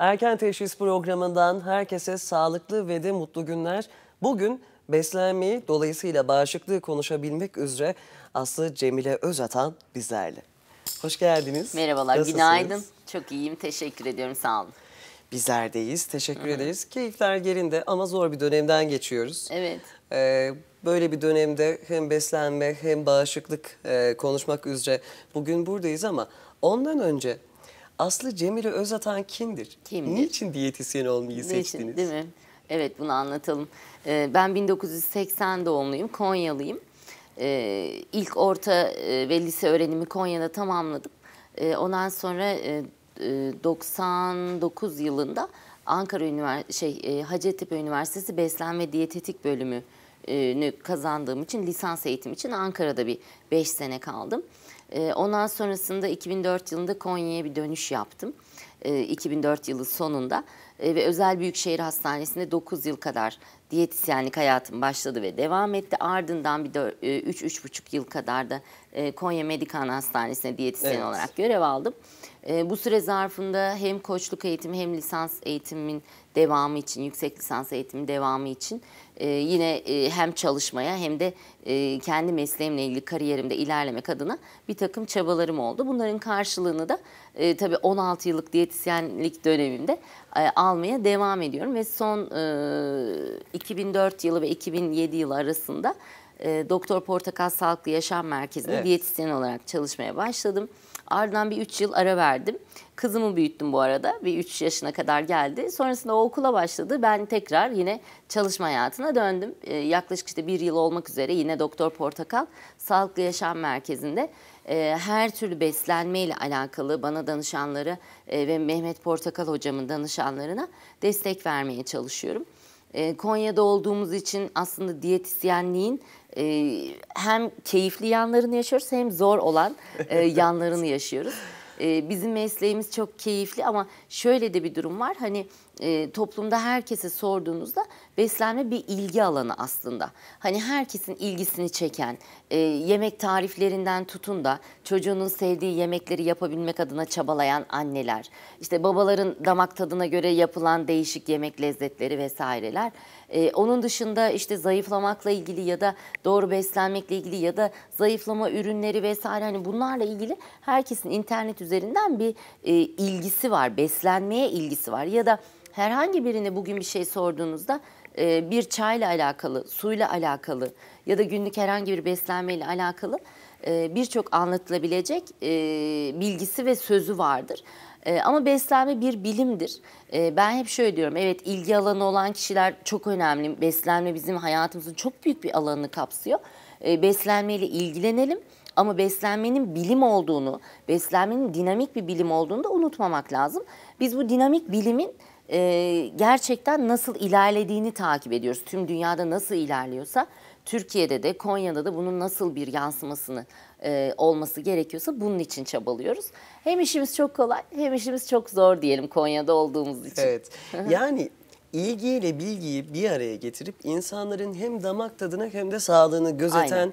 Erken Teşhis programından herkese sağlıklı ve de mutlu günler. Bugün beslenmeyi dolayısıyla bağışıklığı konuşabilmek üzere Aslı Cemile Özatan bizlerle. Hoş geldiniz. Merhabalar, Nasılsınız? günaydın. Çok iyiyim, teşekkür ediyorum, sağ olun. Bizlerdeyiz, teşekkür Hı -hı. ederiz. Keyifler yerinde ama zor bir dönemden geçiyoruz. Evet. Ee, böyle bir dönemde hem beslenme hem bağışıklık e, konuşmak üzere bugün buradayız ama ondan önce Aslı Cemile Özatan kimdir? Kimdir? Niçin diyetisyen olmayı Niçin, seçtiniz? Değil mi? Evet bunu anlatalım. Ee, ben 1980 doğumluyum, Konyalıyım. Ee, ilk orta e, ve lise öğrenimi Konya'da tamamladım. Ee, ondan sonra e, 99 e, yılında Ankara Ünivers şey e, Hacettepe Üniversitesi Beslenme Diyetetik Bölümü'nü kazandığım için lisans eğitim için Ankara'da bir 5 sene kaldım. Ee, ondan sonrasında 2004 yılında Konya'ya bir dönüş yaptım. 2004 ee, yılı sonunda ee, ve özel büyükşehir hastanesinde 9 yıl kadar diyetisyenlik hayatım başladı ve devam etti. Ardından bir 3-3,5 e, yıl kadar da e, Konya Medikan Hastanesinde diyetisyen evet. olarak görev aldım. Ee, bu süre zarfında hem koçluk eğitimi hem lisans eğitimin devamı için, yüksek lisans eğitimi devamı için e, yine e, hem çalışmaya hem de e, kendi mesleğimle ilgili kariyerimde ilerlemek adına bir takım çabalarım oldu. Bunların karşılığını da tabii 16 yıllık diyetisyenlik dönemimde almaya devam ediyorum ve son 2004 yılı ve 2007 yılı arasında Doktor Portakal Sağlıklı Yaşam Merkezi'nde evet. diyetisyen olarak çalışmaya başladım. Ardından bir 3 yıl ara verdim. Kızımı büyüttüm bu arada. Bir 3 yaşına kadar geldi. Sonrasında o okula başladı. Ben tekrar yine çalışma hayatına döndüm. Ee, yaklaşık işte bir yıl olmak üzere yine Doktor Portakal Sağlıklı Yaşam Merkezi'nde ee, her türlü beslenme ile alakalı bana danışanları e, ve Mehmet Portakal hocamın danışanlarına destek vermeye çalışıyorum. Ee, Konya'da olduğumuz için aslında diyetisyenliğin e, hem keyifli yanlarını yaşıyoruz hem zor olan e, yanlarını yaşıyoruz. E, bizim mesleğimiz çok keyifli ama şöyle de bir durum var. Hani e, toplumda herkese sorduğunuzda beslenme bir ilgi alanı aslında. Hani herkesin ilgisini çeken e, yemek tariflerinden tutun da çocuğunun sevdiği yemekleri yapabilmek adına çabalayan anneler, işte babaların damak tadına göre yapılan değişik yemek lezzetleri vesaireler. E, onun dışında işte zayıflamakla ilgili ya da doğru beslenmekle ilgili ya da zayıflama ürünleri vesaire hani bunlarla ilgili herkesin internet üzerinden bir e, ilgisi var, beslenmeye ilgisi var ya da herhangi birine bugün bir şey sorduğunuzda e, bir çayla alakalı, suyla alakalı ya da günlük herhangi bir beslenmeyle alakalı e, birçok anlatılabilecek e, bilgisi ve sözü vardır. ama beslenme bir bilimdir. ben hep şöyle diyorum, evet ilgi alanı olan kişiler çok önemli. Beslenme bizim hayatımızın çok büyük bir alanını kapsıyor. E, beslenmeyle ilgilenelim. Ama beslenmenin bilim olduğunu, beslenmenin dinamik bir bilim olduğunu da unutmamak lazım. Biz bu dinamik bilimin e, gerçekten nasıl ilerlediğini takip ediyoruz. Tüm dünyada nasıl ilerliyorsa Türkiye'de de Konya'da da bunun nasıl bir yansımasını e, olması gerekiyorsa bunun için çabalıyoruz. Hem işimiz çok kolay hem işimiz çok zor diyelim Konya'da olduğumuz için. Evet yani ilgiyle bilgiyi bir araya getirip insanların hem damak tadını hem de sağlığını gözeten...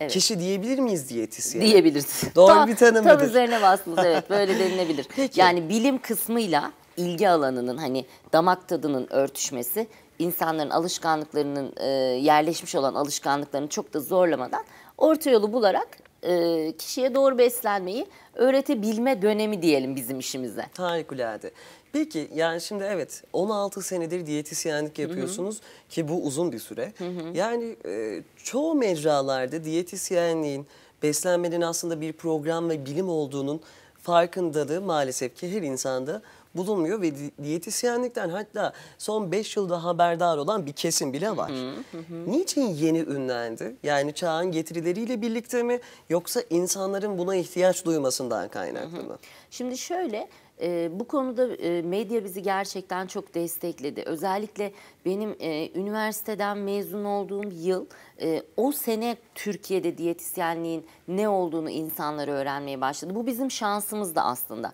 Evet. Kişi diyebilir miyiz diyetisyen? Diyebiliriz. Doğru Ta, bir tanım Tam üzerine bastınız evet böyle denilebilir. Peki. Yani bilim kısmıyla ilgi alanının hani damak tadının örtüşmesi insanların alışkanlıklarının e, yerleşmiş olan alışkanlıklarını çok da zorlamadan orta yolu bularak e, kişiye doğru beslenmeyi öğretebilme dönemi diyelim bizim işimize. Harikulade. Peki yani şimdi evet 16 senedir diyetisyenlik yapıyorsunuz hı hı. ki bu uzun bir süre. Hı hı. Yani e, çoğu mecralarda diyetisyenliğin beslenmenin aslında bir program ve bilim olduğunun farkındalığı maalesef ki her insanda bulunmuyor ve diyetisyenlikten hatta son 5 yılda haberdar olan bir kesim bile var. Hı hı hı. Niçin yeni ünlendi? Yani çağın getirileriyle birlikte mi yoksa insanların buna ihtiyaç duymasından kaynaklı mı? Şimdi şöyle e, bu konuda e, medya bizi gerçekten çok destekledi. Özellikle benim e, üniversiteden mezun olduğum yıl e, o sene Türkiye'de diyetisyenliğin ne olduğunu insanlar öğrenmeye başladı. Bu bizim şansımız da aslında.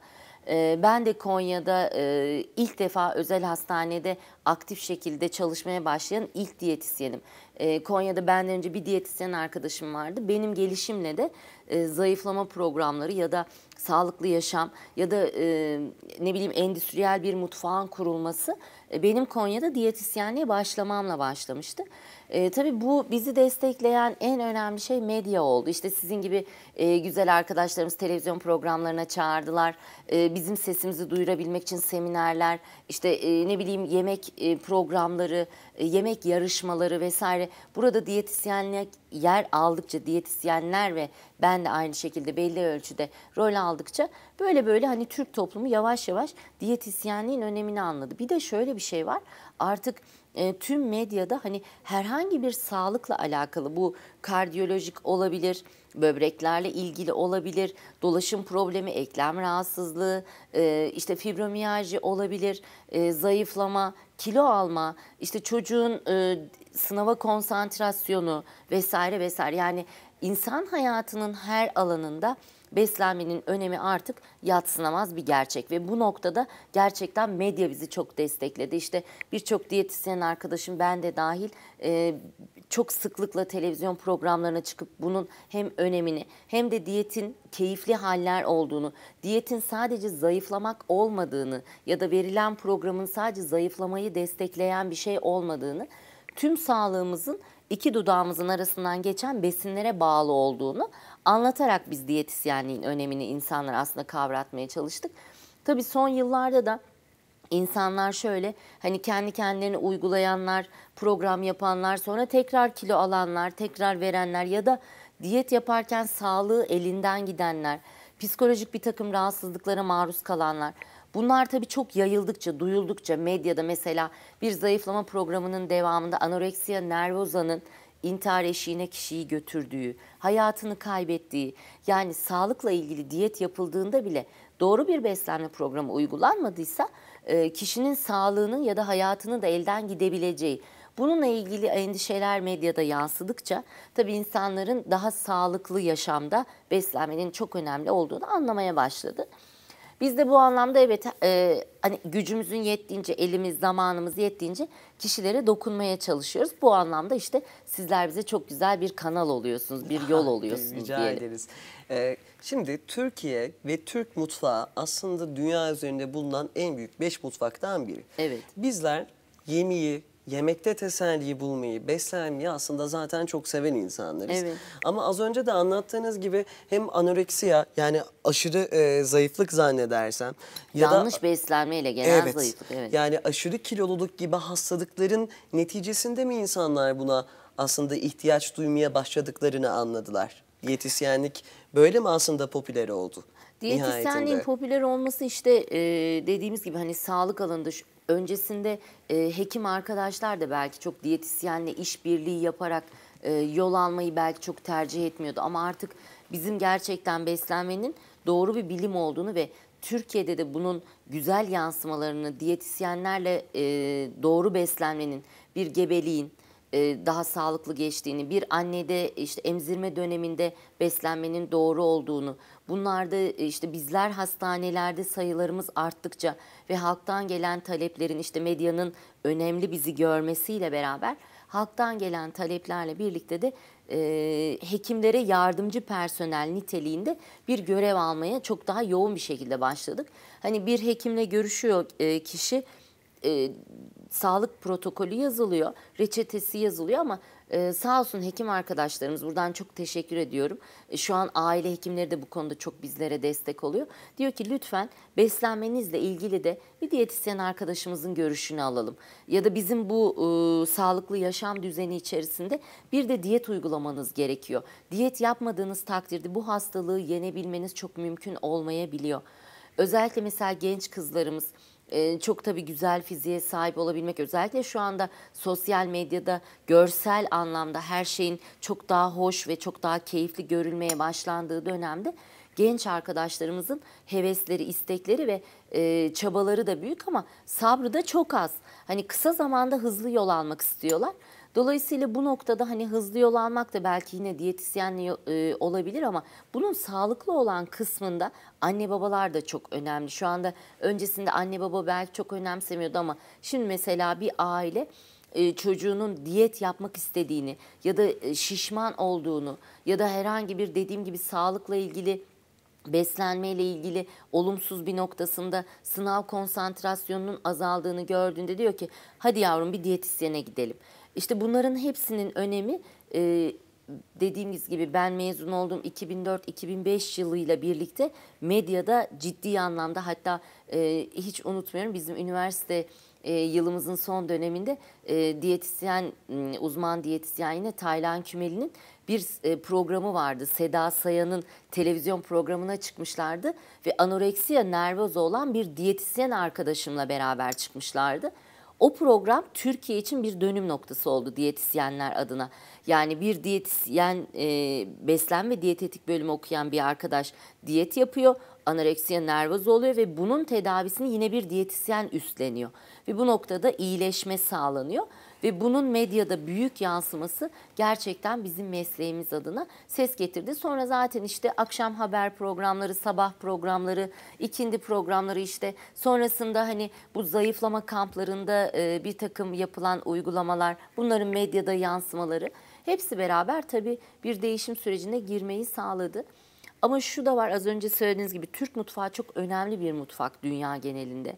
Ee, ben de Konya'da e, ilk defa özel hastanede aktif şekilde çalışmaya başlayan ilk diyetisyenim. E, Konya'da benden önce bir diyetisyen arkadaşım vardı. Benim gelişimle de e, zayıflama programları ya da sağlıklı yaşam ya da e, ne bileyim endüstriyel bir mutfağın kurulması benim Konya'da diyetisyenliğe başlamamla başlamıştı. E, tabii bu bizi destekleyen en önemli şey medya oldu. İşte sizin gibi e, güzel arkadaşlarımız televizyon programlarına çağırdılar. E, bizim sesimizi duyurabilmek için seminerler, işte e, ne bileyim yemek e, programları, e, yemek yarışmaları vesaire. Burada diyetisyenlik yer aldıkça diyetisyenler ve ben de aynı şekilde belli ölçüde rol aldıkça böyle böyle hani Türk toplumu yavaş yavaş diyetisyenliğin önemini anladı. Bir de şöyle bir şey var. Artık e, tüm medyada hani herhangi bir sağlıkla alakalı bu kardiyolojik olabilir, böbreklerle ilgili olabilir, dolaşım problemi, eklem rahatsızlığı, e, işte fibromiyajı olabilir, e, zayıflama, kilo alma, işte çocuğun e, sınava konsantrasyonu vesaire vesaire yani insan hayatının her alanında beslenmenin önemi artık yatsınamaz bir gerçek ve bu noktada gerçekten medya bizi çok destekledi. İşte birçok diyetisyen arkadaşım ben de dahil e, çok sıklıkla televizyon programlarına çıkıp bunun hem önemini hem de diyetin keyifli haller olduğunu, diyetin sadece zayıflamak olmadığını ya da verilen programın sadece zayıflamayı destekleyen bir şey olmadığını, tüm sağlığımızın iki dudağımızın arasından geçen besinlere bağlı olduğunu anlatarak biz diyetisyenliğin önemini insanlara aslında kavratmaya çalıştık. Tabii son yıllarda da insanlar şöyle hani kendi kendilerini uygulayanlar, program yapanlar, sonra tekrar kilo alanlar, tekrar verenler ya da diyet yaparken sağlığı elinden gidenler, psikolojik bir takım rahatsızlıklara maruz kalanlar. Bunlar tabii çok yayıldıkça, duyuldukça medyada mesela bir zayıflama programının devamında anoreksiya nervozanın intihar eşiğine kişiyi götürdüğü, hayatını kaybettiği, yani sağlıkla ilgili diyet yapıldığında bile doğru bir beslenme programı uygulanmadıysa e, kişinin sağlığının ya da hayatının da elden gidebileceği. Bununla ilgili endişeler medyada yansıdıkça tabii insanların daha sağlıklı yaşamda beslenmenin çok önemli olduğunu anlamaya başladı. Biz de bu anlamda evet e, hani gücümüzün yettiğince, elimiz, zamanımız yettiğince kişilere dokunmaya çalışıyoruz. Bu anlamda işte sizler bize çok güzel bir kanal oluyorsunuz, bir yol oluyorsunuz Rica diyelim. ederiz. Ee, şimdi Türkiye ve Türk mutfağı aslında dünya üzerinde bulunan en büyük beş mutfaktan biri. Evet. Bizler yemeği, yemekte teselliyi bulmayı, beslenmeyi aslında zaten çok seven insanlarız. Evet. Ama az önce de anlattığınız gibi hem anoreksiya yani aşırı e, zayıflık zannedersem. Ya Yanlış da, beslenmeyle genel evet, zayıflık. Evet. Yani aşırı kiloluluk gibi hastalıkların neticesinde mi insanlar buna aslında ihtiyaç duymaya başladıklarını anladılar? Diyetisyenlik böyle mi aslında popüler oldu? Diyetisyenliğin popüler olması işte e, dediğimiz gibi hani sağlık alanında öncesinde e, hekim arkadaşlar da belki çok diyetisyenle işbirliği yaparak e, yol almayı belki çok tercih etmiyordu. Ama artık bizim gerçekten beslenmenin doğru bir bilim olduğunu ve Türkiye'de de bunun güzel yansımalarını diyetisyenlerle e, doğru beslenmenin bir gebeliğin e, daha sağlıklı geçtiğini, bir annede işte emzirme döneminde beslenmenin doğru olduğunu, bunlarda e, işte bizler hastanelerde sayılarımız arttıkça ve halktan gelen taleplerin işte medyanın önemli bizi görmesiyle beraber halktan gelen taleplerle birlikte de e, hekimlere yardımcı personel niteliğinde bir görev almaya çok daha yoğun bir şekilde başladık. Hani bir hekimle görüşüyor e, kişi e, sağlık protokolü yazılıyor, reçetesi yazılıyor ama ee, sağ olsun hekim arkadaşlarımız buradan çok teşekkür ediyorum. Ee, şu an aile hekimleri de bu konuda çok bizlere destek oluyor. Diyor ki lütfen beslenmenizle ilgili de bir diyetisyen arkadaşımızın görüşünü alalım. Ya da bizim bu e, sağlıklı yaşam düzeni içerisinde bir de diyet uygulamanız gerekiyor. Diyet yapmadığınız takdirde bu hastalığı yenebilmeniz çok mümkün olmayabiliyor. Özellikle mesela genç kızlarımız çok tabii güzel fiziğe sahip olabilmek özellikle şu anda sosyal medyada görsel anlamda her şeyin çok daha hoş ve çok daha keyifli görülmeye başlandığı dönemde genç arkadaşlarımızın hevesleri, istekleri ve e, çabaları da büyük ama sabrı da çok az. Hani kısa zamanda hızlı yol almak istiyorlar. Dolayısıyla bu noktada hani hızlı yol almak da belki yine diyetisyenle e, olabilir ama bunun sağlıklı olan kısmında anne babalar da çok önemli. Şu anda öncesinde anne baba belki çok önemsemiyordu ama şimdi mesela bir aile e, çocuğunun diyet yapmak istediğini ya da e, şişman olduğunu ya da herhangi bir dediğim gibi sağlıkla ilgili beslenmeyle ilgili olumsuz bir noktasında sınav konsantrasyonunun azaldığını gördüğünde diyor ki hadi yavrum bir diyetisyene gidelim. İşte bunların hepsinin önemi e, dediğimiz gibi ben mezun oldum 2004-2005 yılıyla birlikte medyada ciddi anlamda hatta e, hiç unutmuyorum bizim üniversite e, yılımızın son döneminde e, diyetisyen uzman diyetisyen yine Taylan Kümeli'nin bir e, programı vardı. Seda Sayan'ın televizyon programına çıkmışlardı ve anoreksiya nervoz olan bir diyetisyen arkadaşımla beraber çıkmışlardı. O program Türkiye için bir dönüm noktası oldu diyetisyenler adına. Yani bir diyetisyen e, beslenme diyetetik bölümü okuyan bir arkadaş diyet yapıyor. anoreksiye nervoz oluyor ve bunun tedavisini yine bir diyetisyen üstleniyor. Ve bu noktada iyileşme sağlanıyor. Ve bunun medyada büyük yansıması gerçekten bizim mesleğimiz adına ses getirdi. Sonra zaten işte akşam haber programları, sabah programları, ikindi programları işte sonrasında hani bu zayıflama kamplarında e, bir takım yapılan uygulamalar, bunların medyada yansımaları hepsi beraber tabii bir değişim sürecine girmeyi sağladı. Ama şu da var az önce söylediğiniz gibi Türk mutfağı çok önemli bir mutfak dünya genelinde.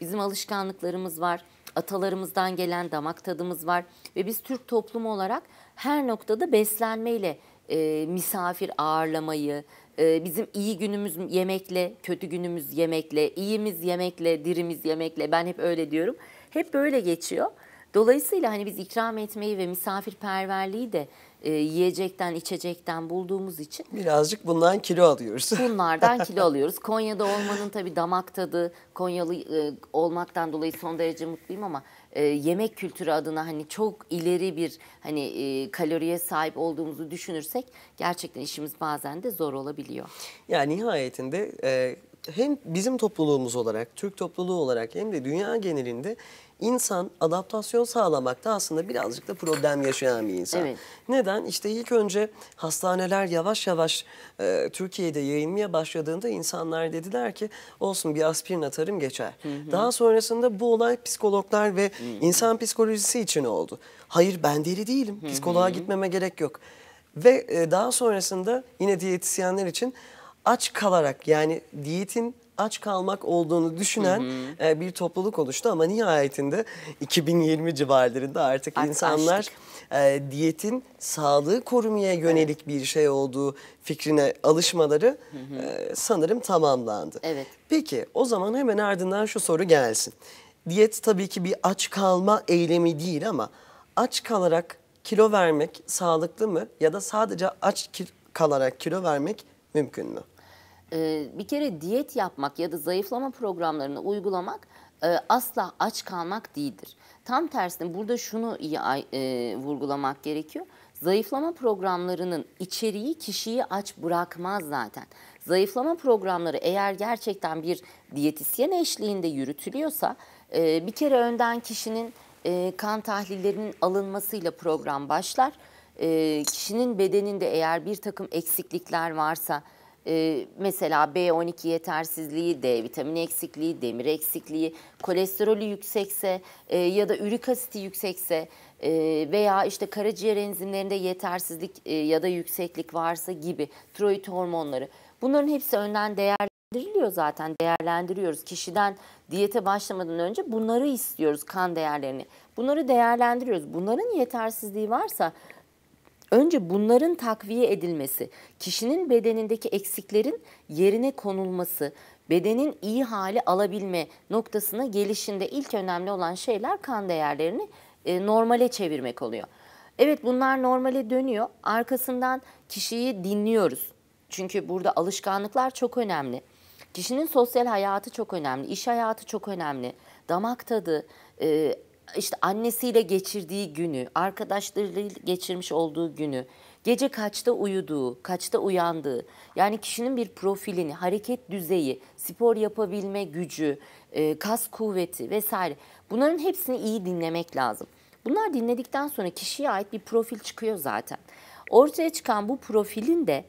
Bizim alışkanlıklarımız var atalarımızdan gelen damak tadımız var ve biz Türk toplumu olarak her noktada beslenmeyle e, misafir ağırlamayı, e, bizim iyi günümüz yemekle, kötü günümüz yemekle, iyimiz yemekle, dirimiz yemekle ben hep öyle diyorum. Hep böyle geçiyor. Dolayısıyla hani biz ikram etmeyi ve misafirperverliği de e, yiyecekten, içecekten bulduğumuz için. Birazcık bundan kilo alıyoruz. Bunlardan kilo alıyoruz. Konya'da olmanın tabii damak tadı, Konyalı e, olmaktan dolayı son derece mutluyum ama e, yemek kültürü adına hani çok ileri bir hani e, kaloriye sahip olduğumuzu düşünürsek gerçekten işimiz bazen de zor olabiliyor. Yani nihayetinde e, hem bizim topluluğumuz olarak, Türk topluluğu olarak hem de dünya genelinde insan adaptasyon sağlamakta aslında birazcık da problem yaşayan bir insan. Evet. Neden? İşte ilk önce hastaneler yavaş yavaş e, Türkiye'de yayılmaya başladığında insanlar dediler ki olsun bir aspirin atarım geçer. Hı hı. Daha sonrasında bu olay psikologlar ve hı. insan psikolojisi için oldu. Hayır ben deli değilim. Psikoloğa hı hı. gitmeme gerek yok. Ve e, daha sonrasında yine diyetisyenler için aç kalarak yani diyetin aç kalmak olduğunu düşünen hı hı. E, bir topluluk oluştu ama nihayetinde 2020 civarlarında artık Aç, insanlar e, diyetin sağlığı korumaya yönelik evet. bir şey olduğu fikrine alışmaları hı hı. E, sanırım tamamlandı. Evet. Peki o zaman hemen ardından şu soru gelsin. Diyet tabii ki bir aç kalma eylemi değil ama aç kalarak kilo vermek sağlıklı mı ya da sadece aç kalarak kilo vermek Mümkün mü? Ee, bir kere diyet yapmak ya da zayıflama programlarını uygulamak e, asla aç kalmak değildir. Tam tersine burada şunu iyi e, vurgulamak gerekiyor. Zayıflama programlarının içeriği kişiyi aç bırakmaz zaten. Zayıflama programları eğer gerçekten bir diyetisyen eşliğinde yürütülüyorsa e, bir kere önden kişinin e, kan tahlillerinin alınmasıyla program başlar e, kişinin bedeninde eğer bir takım eksiklikler varsa e, mesela B12 yetersizliği, D vitamini eksikliği, demir eksikliği, kolesterolü yüksekse e, ya da ürik asiti yüksekse e, veya işte karaciğer enzimlerinde yetersizlik e, ya da yükseklik varsa gibi tiroid hormonları bunların hepsi önden değerli değerlendiriliyor zaten değerlendiriyoruz. Kişiden diyete başlamadan önce bunları istiyoruz kan değerlerini. Bunları değerlendiriyoruz. Bunların yetersizliği varsa Önce bunların takviye edilmesi, kişinin bedenindeki eksiklerin yerine konulması, bedenin iyi hali alabilme noktasına gelişinde ilk önemli olan şeyler kan değerlerini e, normale çevirmek oluyor. Evet bunlar normale dönüyor. Arkasından kişiyi dinliyoruz. Çünkü burada alışkanlıklar çok önemli. Kişinin sosyal hayatı çok önemli, iş hayatı çok önemli. Damak tadı, e, işte annesiyle geçirdiği günü, arkadaşlarıyla geçirmiş olduğu günü, gece kaçta uyuduğu, kaçta uyandığı, yani kişinin bir profilini, hareket düzeyi, spor yapabilme gücü, e, kas kuvveti vesaire bunların hepsini iyi dinlemek lazım. Bunlar dinledikten sonra kişiye ait bir profil çıkıyor zaten. Ortaya çıkan bu profilin de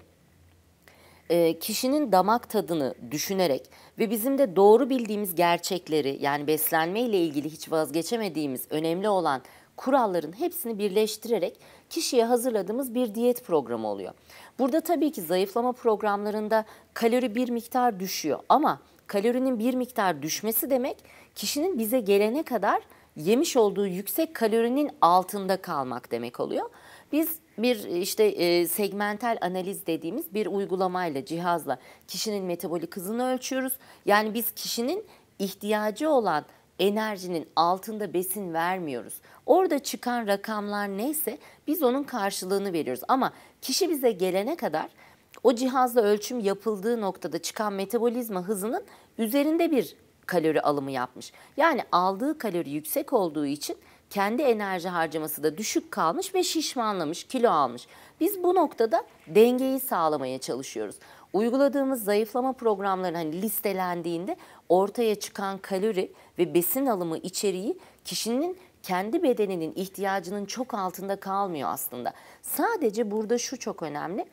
e, kişinin damak tadını düşünerek ve bizim de doğru bildiğimiz gerçekleri yani beslenme ile ilgili hiç vazgeçemediğimiz önemli olan kuralların hepsini birleştirerek kişiye hazırladığımız bir diyet programı oluyor. Burada tabii ki zayıflama programlarında kalori bir miktar düşüyor ama kalorinin bir miktar düşmesi demek kişinin bize gelene kadar yemiş olduğu yüksek kalorinin altında kalmak demek oluyor. Biz bir işte e, segmental analiz dediğimiz bir uygulamayla, cihazla kişinin metabolik hızını ölçüyoruz. Yani biz kişinin ihtiyacı olan enerjinin altında besin vermiyoruz. Orada çıkan rakamlar neyse biz onun karşılığını veriyoruz. Ama kişi bize gelene kadar o cihazla ölçüm yapıldığı noktada çıkan metabolizma hızının üzerinde bir kalori alımı yapmış. Yani aldığı kalori yüksek olduğu için kendi enerji harcaması da düşük kalmış ve şişmanlamış, kilo almış. Biz bu noktada dengeyi sağlamaya çalışıyoruz. Uyguladığımız zayıflama programları hani listelendiğinde ortaya çıkan kalori ve besin alımı içeriği kişinin kendi bedeninin ihtiyacının çok altında kalmıyor aslında. Sadece burada şu çok önemli.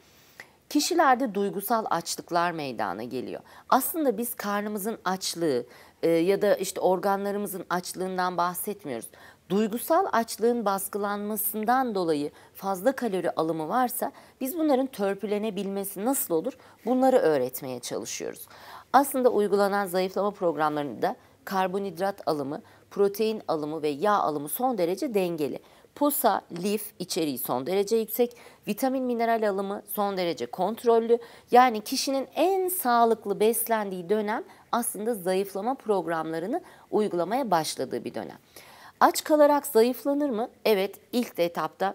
Kişilerde duygusal açlıklar meydana geliyor. Aslında biz karnımızın açlığı e, ya da işte organlarımızın açlığından bahsetmiyoruz duygusal açlığın baskılanmasından dolayı fazla kalori alımı varsa biz bunların törpülenebilmesi nasıl olur? Bunları öğretmeye çalışıyoruz. Aslında uygulanan zayıflama programlarında karbonhidrat alımı, protein alımı ve yağ alımı son derece dengeli. Posa, lif içeriği son derece yüksek, vitamin mineral alımı son derece kontrollü. Yani kişinin en sağlıklı beslendiği dönem aslında zayıflama programlarını uygulamaya başladığı bir dönem. Aç kalarak zayıflanır mı? Evet ilk etapta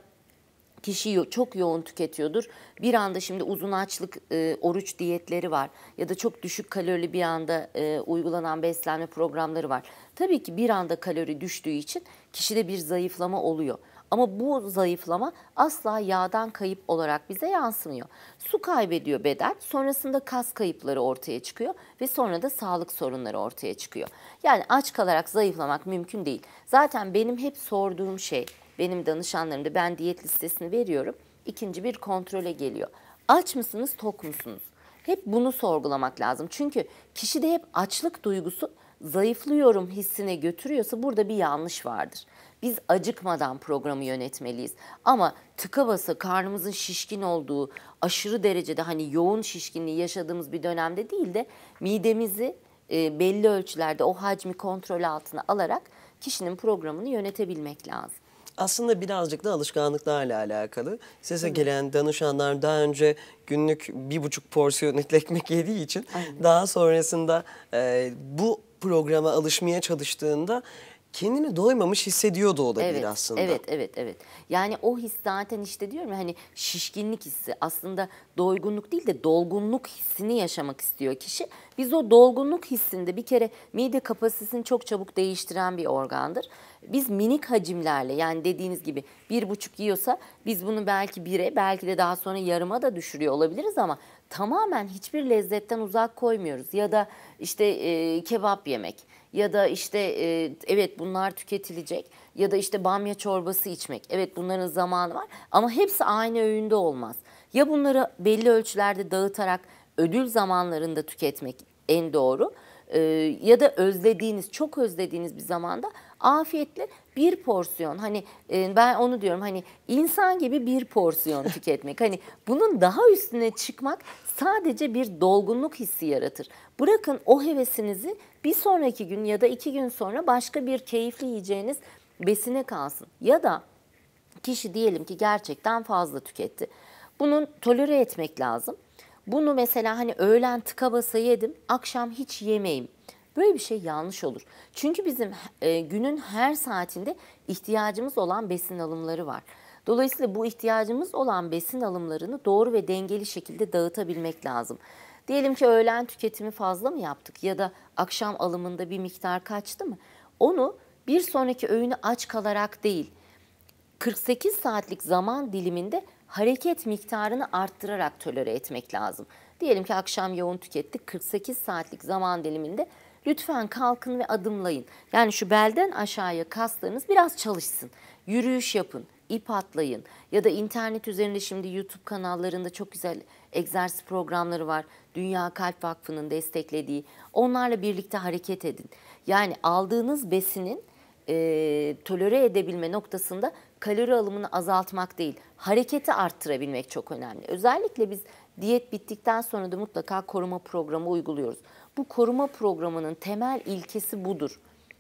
kişi çok yoğun tüketiyordur. Bir anda şimdi uzun açlık e, oruç diyetleri var ya da çok düşük kalorili bir anda e, uygulanan beslenme programları var. Tabii ki bir anda kalori düştüğü için kişide bir zayıflama oluyor. Ama bu zayıflama asla yağdan kayıp olarak bize yansımıyor. Su kaybediyor beden, sonrasında kas kayıpları ortaya çıkıyor ve sonra da sağlık sorunları ortaya çıkıyor. Yani aç kalarak zayıflamak mümkün değil. Zaten benim hep sorduğum şey, benim danışanlarımda ben diyet listesini veriyorum. İkinci bir kontrole geliyor. Aç mısınız, tok musunuz? Hep bunu sorgulamak lazım. Çünkü kişide hep açlık duygusu zayıflıyorum hissine götürüyorsa burada bir yanlış vardır. Biz acıkmadan programı yönetmeliyiz. Ama tıka basa karnımızın şişkin olduğu, aşırı derecede hani yoğun şişkinliği yaşadığımız bir dönemde değil de midemizi e, belli ölçülerde o hacmi kontrol altına alarak kişinin programını yönetebilmek lazım aslında birazcık da alışkanlıklarla alakalı. Size gelen danışanlar daha önce günlük bir buçuk porsiyon ekmek yediği için Aynen. daha sonrasında e, bu programa alışmaya çalıştığında kendini doymamış hissediyordu o da evet, bir aslında. Evet, evet, evet. Yani o his zaten işte diyorum ya hani şişkinlik hissi aslında doygunluk değil de dolgunluk hissini yaşamak istiyor kişi. Biz o dolgunluk hissinde bir kere mide kapasitesini çok çabuk değiştiren bir organdır. Biz minik hacimlerle yani dediğiniz gibi bir buçuk yiyorsa biz bunu belki bire belki de daha sonra yarıma da düşürüyor olabiliriz ama tamamen hiçbir lezzetten uzak koymuyoruz. Ya da işte e, kebap yemek ya da işte e, evet bunlar tüketilecek ya da işte bamya çorbası içmek. Evet bunların zamanı var ama hepsi aynı öğünde olmaz. Ya bunları belli ölçülerde dağıtarak ödül zamanlarında tüketmek en doğru e, ya da özlediğiniz çok özlediğiniz bir zamanda afiyetle bir porsiyon hani e, ben onu diyorum hani insan gibi bir porsiyon tüketmek hani bunun daha üstüne çıkmak sadece bir dolgunluk hissi yaratır. Bırakın o hevesinizi bir sonraki gün ya da iki gün sonra başka bir keyifli yiyeceğiniz besine kalsın. Ya da kişi diyelim ki gerçekten fazla tüketti. bunun tolere etmek lazım. Bunu mesela hani öğlen tıka basa yedim, akşam hiç yemeyim. Böyle bir şey yanlış olur. Çünkü bizim e, günün her saatinde ihtiyacımız olan besin alımları var. Dolayısıyla bu ihtiyacımız olan besin alımlarını doğru ve dengeli şekilde dağıtabilmek lazım. Diyelim ki öğlen tüketimi fazla mı yaptık ya da akşam alımında bir miktar kaçtı mı? Onu bir sonraki öğünü aç kalarak değil, 48 saatlik zaman diliminde hareket miktarını arttırarak tölere etmek lazım. Diyelim ki akşam yoğun tükettik, 48 saatlik zaman diliminde lütfen kalkın ve adımlayın. Yani şu belden aşağıya kaslarınız biraz çalışsın. Yürüyüş yapın, ip atlayın ya da internet üzerinde şimdi YouTube kanallarında çok güzel egzersiz programları var. Dünya Kalp Vakfı'nın desteklediği. Onlarla birlikte hareket edin. Yani aldığınız besinin e, tolere edebilme noktasında kalori alımını azaltmak değil, hareketi arttırabilmek çok önemli. Özellikle biz diyet bittikten sonra da mutlaka koruma programı uyguluyoruz. Bu koruma programının temel ilkesi budur.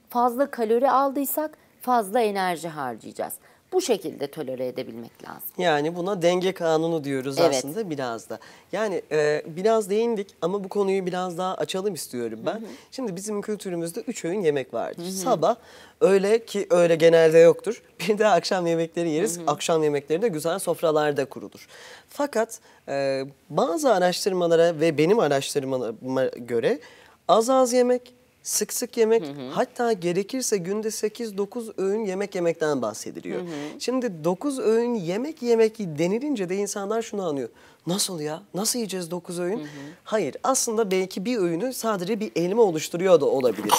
Fazla kalori aldıysak fazla enerji harcayacağız bu şekilde tolere edebilmek lazım. Yani buna denge kanunu diyoruz evet. aslında biraz da. Yani e, biraz değindik ama bu konuyu biraz daha açalım istiyorum ben. Hı hı. Şimdi bizim kültürümüzde üç öğün yemek vardır. Hı hı. Sabah, öğle ki öğle genelde yoktur. Bir de akşam yemekleri yeriz. Hı hı. Akşam yemekleri de güzel sofralarda kurulur. Fakat e, bazı araştırmalara ve benim araştırmama göre az az yemek sık sık yemek hı hı. hatta gerekirse günde 8-9 öğün yemek yemekten bahsediliyor. Hı hı. Şimdi 9 öğün yemek yemek denilince de insanlar şunu anlıyor. Nasıl ya? Nasıl yiyeceğiz 9 öğün? Hı hı. Hayır aslında belki bir öğünü sadece bir elma oluşturuyor da olabilir.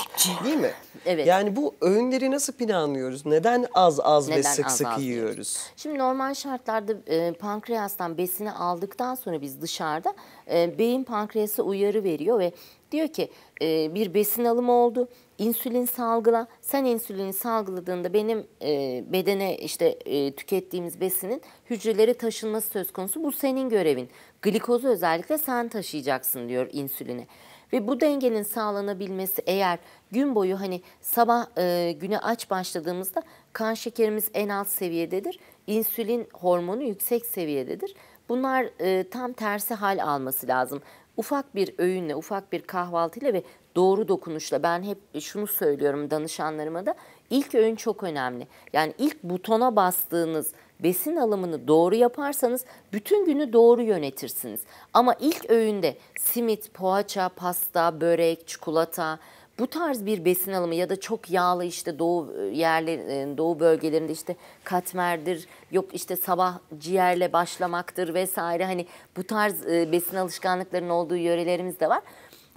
Değil mi? Evet. Yani bu öğünleri nasıl planlıyoruz? Neden az az Neden ve sık az sık az yiyoruz? Diyoruz? Şimdi normal şartlarda e, pankreastan besini aldıktan sonra biz dışarıda e, beyin pankreası uyarı veriyor ve diyor ki e, bir besin alımı oldu insülin salgıla. Sen insülini salgıladığında benim e, bedene işte e, tükettiğimiz besinin hücreleri taşınması söz konusu. Bu senin görevin. Glikozu özellikle sen taşıyacaksın diyor insüline. Ve bu dengenin sağlanabilmesi eğer gün boyu hani sabah e, güne aç başladığımızda kan şekerimiz en alt seviyededir. İnsülin hormonu yüksek seviyededir. Bunlar e, tam tersi hal alması lazım. Ufak bir öğünle, ufak bir kahvaltıyla ve doğru dokunuşla ben hep şunu söylüyorum danışanlarıma da ilk öğün çok önemli. Yani ilk butona bastığınız besin alımını doğru yaparsanız bütün günü doğru yönetirsiniz. Ama ilk öğünde simit, poğaça, pasta, börek, çikolata bu tarz bir besin alımı ya da çok yağlı işte doğu e, yerli e, doğu bölgelerinde işte katmerdir yok işte sabah ciğerle başlamaktır vesaire hani bu tarz e, besin alışkanlıklarının olduğu yörelerimiz de var.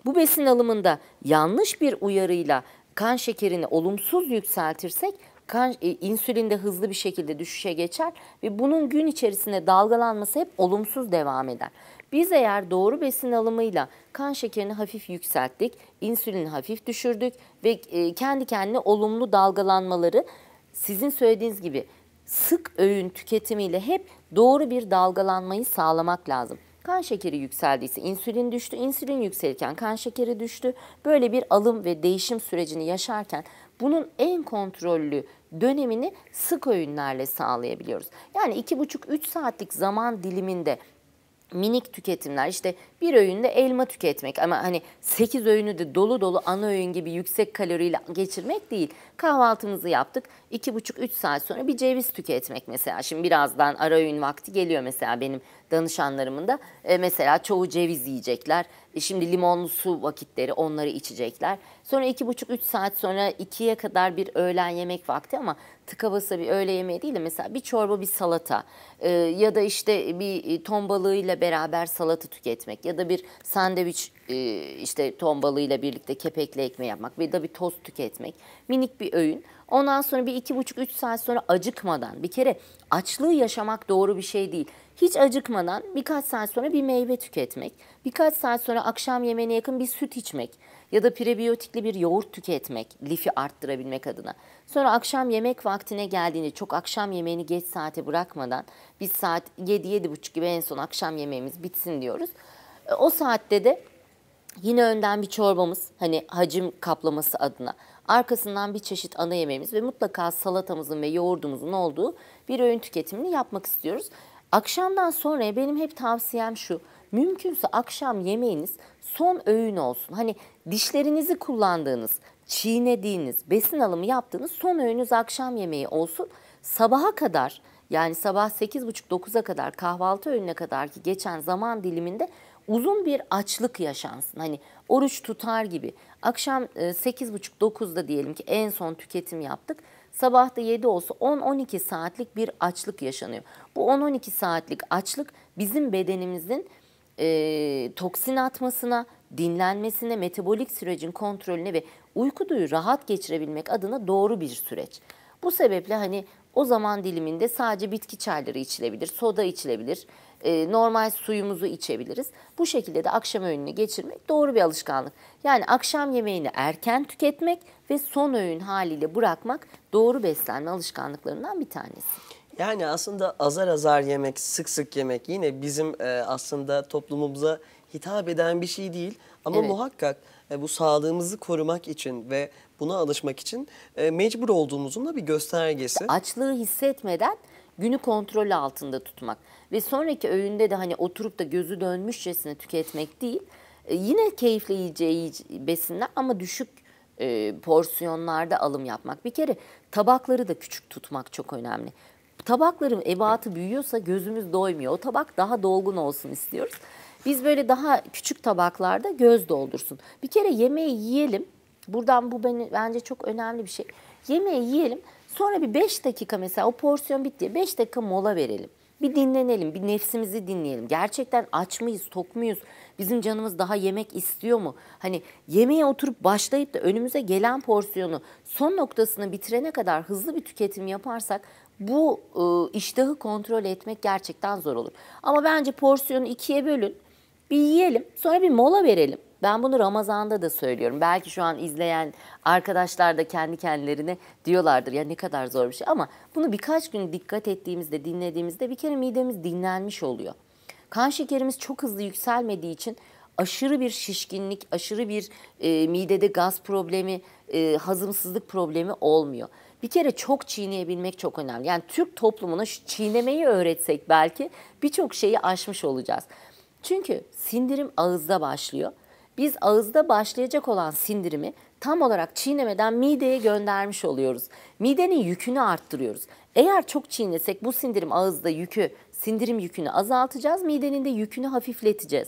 Bu besin alımında yanlış bir uyarıyla kan şekerini olumsuz yükseltirsek kan, e, insülin de hızlı bir şekilde düşüşe geçer ve bunun gün içerisinde dalgalanması hep olumsuz devam eder. Biz eğer doğru besin alımıyla kan şekerini hafif yükselttik, insülini hafif düşürdük ve e, kendi kendine olumlu dalgalanmaları sizin söylediğiniz gibi sık öğün tüketimiyle hep doğru bir dalgalanmayı sağlamak lazım. Kan şekeri yükseldiyse insülin düştü, İnsülin yükselirken kan şekeri düştü. Böyle bir alım ve değişim sürecini yaşarken bunun en kontrollü dönemini sık öğünlerle sağlayabiliyoruz. Yani 2,5-3 saatlik zaman diliminde minik tüketimler işte bir öğünde elma tüketmek ama hani 8 öğünü de dolu dolu ana öğün gibi yüksek kaloriyle geçirmek değil. Kahvaltımızı yaptık 2,5-3 saat sonra bir ceviz tüketmek mesela. Şimdi birazdan ara öğün vakti geliyor mesela benim danışanlarımın da e, mesela çoğu ceviz yiyecekler. E, şimdi limonlu su vakitleri onları içecekler. Sonra iki buçuk üç saat sonra ikiye kadar bir öğlen yemek vakti ama tıka basa bir öğle yemeği değil de mesela bir çorba bir salata e, ya da işte bir e, ton balığıyla beraber salata tüketmek ya da bir sandviç e, işte ton balığıyla birlikte kepekli ekmeği yapmak ya da bir tost tüketmek minik bir öğün. Ondan sonra bir iki buçuk üç saat sonra acıkmadan bir kere açlığı yaşamak doğru bir şey değil. Hiç acıkmadan birkaç saat sonra bir meyve tüketmek, birkaç saat sonra akşam yemeğine yakın bir süt içmek ya da prebiyotikli bir yoğurt tüketmek lifi arttırabilmek adına. Sonra akşam yemek vaktine geldiğinde çok akşam yemeğini geç saate bırakmadan bir saat 7-7.30 gibi en son akşam yemeğimiz bitsin diyoruz. O saatte de yine önden bir çorbamız hani hacim kaplaması adına arkasından bir çeşit ana yemeğimiz ve mutlaka salatamızın ve yoğurdumuzun olduğu bir öğün tüketimini yapmak istiyoruz. Akşamdan sonra benim hep tavsiyem şu. Mümkünse akşam yemeğiniz son öğün olsun. Hani dişlerinizi kullandığınız, çiğnediğiniz, besin alımı yaptığınız son öğünüz akşam yemeği olsun. Sabaha kadar yani sabah 8.30-9'a kadar kahvaltı öğününe kadar ki geçen zaman diliminde uzun bir açlık yaşansın. Hani oruç tutar gibi. Akşam 8.30-9'da e, diyelim ki en son tüketim yaptık. Sabah da 7 olsa 10-12 saatlik bir açlık yaşanıyor. Bu 10-12 saatlik açlık bizim bedenimizin e, toksin atmasına, dinlenmesine, metabolik sürecin kontrolüne ve uykuduyu rahat geçirebilmek adına doğru bir süreç. Bu sebeple hani o zaman diliminde sadece bitki çayları içilebilir, soda içilebilir e, normal suyumuzu içebiliriz. Bu şekilde de akşam öğününü geçirmek doğru bir alışkanlık. Yani akşam yemeğini erken tüketmek ve son öğün haliyle bırakmak doğru beslenme alışkanlıklarından bir tanesi. Yani aslında azar azar yemek, sık sık yemek yine bizim e, aslında toplumumuza hitap eden bir şey değil. Ama evet. muhakkak e, bu sağlığımızı korumak için ve buna alışmak için mecbur olduğumuzun da bir göstergesi. açlığı hissetmeden günü kontrol altında tutmak. Ve sonraki öğünde de hani oturup da gözü dönmüşçesine tüketmek değil. E, yine keyifle yiyeceği besinler ama düşük e, porsiyonlarda alım yapmak. Bir kere tabakları da küçük tutmak çok önemli. Tabakların ebatı büyüyorsa gözümüz doymuyor. O tabak daha dolgun olsun istiyoruz. Biz böyle daha küçük tabaklarda göz doldursun. Bir kere yemeği yiyelim. Buradan bu beni, bence çok önemli bir şey. Yemeği yiyelim. Sonra bir 5 dakika mesela o porsiyon bitti. 5 dakika mola verelim. Bir dinlenelim, bir nefsimizi dinleyelim. Gerçekten aç mıyız, tok muyuz? Bizim canımız daha yemek istiyor mu? Hani yemeğe oturup başlayıp da önümüze gelen porsiyonu son noktasını bitirene kadar hızlı bir tüketim yaparsak bu e, iştahı kontrol etmek gerçekten zor olur. Ama bence porsiyonu ikiye bölün, bir yiyelim, sonra bir mola verelim. Ben bunu Ramazan'da da söylüyorum. Belki şu an izleyen arkadaşlar da kendi kendilerine diyorlardır ya ne kadar zor bir şey ama bunu birkaç gün dikkat ettiğimizde, dinlediğimizde bir kere midemiz dinlenmiş oluyor. Kan şekerimiz çok hızlı yükselmediği için aşırı bir şişkinlik, aşırı bir e, midede gaz problemi, e, hazımsızlık problemi olmuyor. Bir kere çok çiğneyebilmek çok önemli. Yani Türk toplumuna şu çiğnemeyi öğretsek belki birçok şeyi aşmış olacağız. Çünkü sindirim ağızda başlıyor biz ağızda başlayacak olan sindirimi tam olarak çiğnemeden mideye göndermiş oluyoruz. Midenin yükünü arttırıyoruz. Eğer çok çiğnesek bu sindirim ağızda yükü, sindirim yükünü azaltacağız, midenin de yükünü hafifleteceğiz.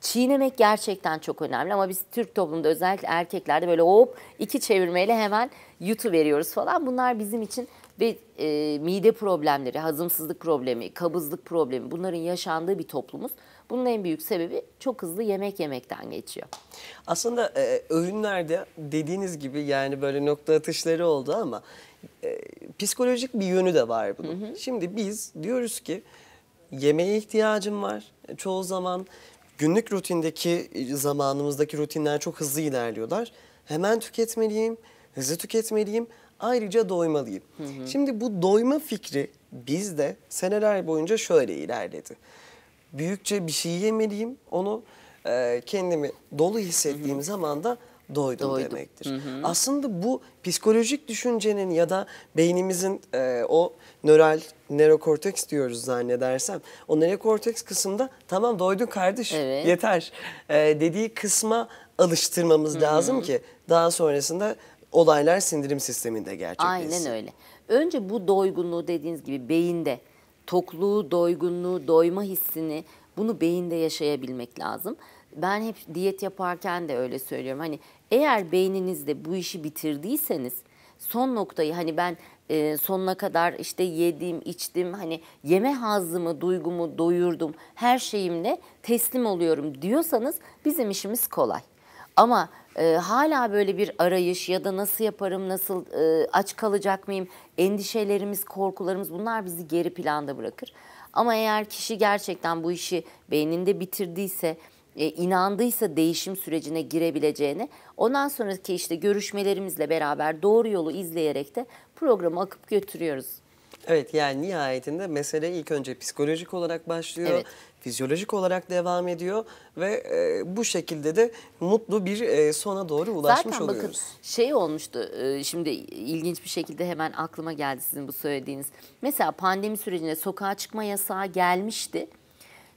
Çiğnemek gerçekten çok önemli ama biz Türk toplumunda özellikle erkeklerde böyle hop iki çevirmeyle hemen yutu veriyoruz falan. Bunlar bizim için ve e, mide problemleri, hazımsızlık problemi, kabızlık problemi bunların yaşandığı bir toplumuz. Bunun en büyük sebebi çok hızlı yemek yemekten geçiyor. Aslında e, öğünlerde dediğiniz gibi yani böyle nokta atışları oldu ama e, psikolojik bir yönü de var bunun. Hı hı. Şimdi biz diyoruz ki yemeğe ihtiyacım var. Çoğu zaman günlük rutindeki e, zamanımızdaki rutinler çok hızlı ilerliyorlar. Hemen tüketmeliyim, hızlı tüketmeliyim, ayrıca doymalıyım. Hı hı. Şimdi bu doyma fikri bizde seneler boyunca şöyle ilerledi büyükçe bir şey yemeliyim. Onu e, kendimi dolu hissettiğim Hı -hı. zaman da doydum, doydum. demektir. Hı -hı. Aslında bu psikolojik düşüncenin ya da beynimizin e, o nöral nerokorteks diyoruz zannedersem. O nerokorteks kısımda tamam doydun kardeş evet. yeter e, dediği kısma alıştırmamız Hı -hı. lazım ki daha sonrasında olaylar sindirim sisteminde gerçekleşsin. Aynen öyle. Önce bu doygunluğu dediğiniz gibi beyinde tokluğu, doygunluğu, doyma hissini bunu beyinde yaşayabilmek lazım. Ben hep diyet yaparken de öyle söylüyorum. Hani eğer beyninizde bu işi bitirdiyseniz son noktayı hani ben e, sonuna kadar işte yedim, içtim, hani yeme hazımı, duygumu doyurdum, her şeyimle teslim oluyorum diyorsanız bizim işimiz kolay. Ama e, hala böyle bir arayış ya da nasıl yaparım, nasıl e, aç kalacak mıyım, endişelerimiz, korkularımız bunlar bizi geri planda bırakır. Ama eğer kişi gerçekten bu işi beyninde bitirdiyse, e, inandıysa değişim sürecine girebileceğini, ondan sonraki işte görüşmelerimizle beraber doğru yolu izleyerek de programı akıp götürüyoruz. Evet yani nihayetinde mesele ilk önce psikolojik olarak başlıyor. Evet fizyolojik olarak devam ediyor ve e, bu şekilde de mutlu bir e, sona doğru ulaşmış Zaten oluyoruz. Zaten şey olmuştu e, şimdi ilginç bir şekilde hemen aklıma geldi sizin bu söylediğiniz. Mesela pandemi sürecinde sokağa çıkma yasağı gelmişti.